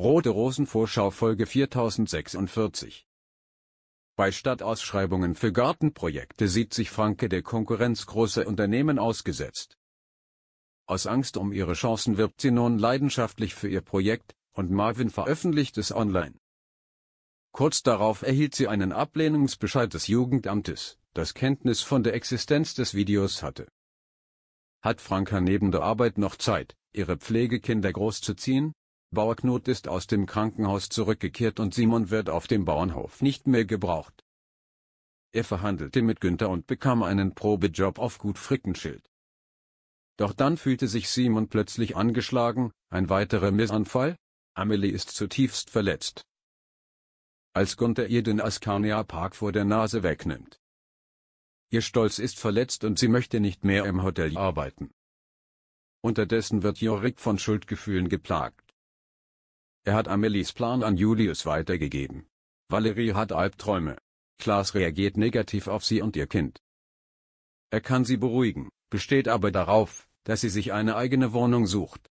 Rote Rosenvorschau Folge 4046 Bei Stadtausschreibungen für Gartenprojekte sieht sich Franke der Konkurrenz großer Unternehmen ausgesetzt. Aus Angst um ihre Chancen wirbt sie nun leidenschaftlich für ihr Projekt, und Marvin veröffentlicht es online. Kurz darauf erhielt sie einen Ablehnungsbescheid des Jugendamtes, das Kenntnis von der Existenz des Videos hatte. Hat Franka neben der Arbeit noch Zeit, ihre Pflegekinder großzuziehen? Bauer Knut ist aus dem Krankenhaus zurückgekehrt und Simon wird auf dem Bauernhof nicht mehr gebraucht. Er verhandelte mit Günther und bekam einen Probejob auf Gut Frickenschild. Doch dann fühlte sich Simon plötzlich angeschlagen, ein weiterer Missanfall? Amelie ist zutiefst verletzt. Als Günther ihr den Askania Park vor der Nase wegnimmt. Ihr Stolz ist verletzt und sie möchte nicht mehr im Hotel arbeiten. Unterdessen wird Jorik von Schuldgefühlen geplagt. Er hat Amelies Plan an Julius weitergegeben. Valerie hat Albträume. Klaas reagiert negativ auf sie und ihr Kind. Er kann sie beruhigen, besteht aber darauf, dass sie sich eine eigene Wohnung sucht.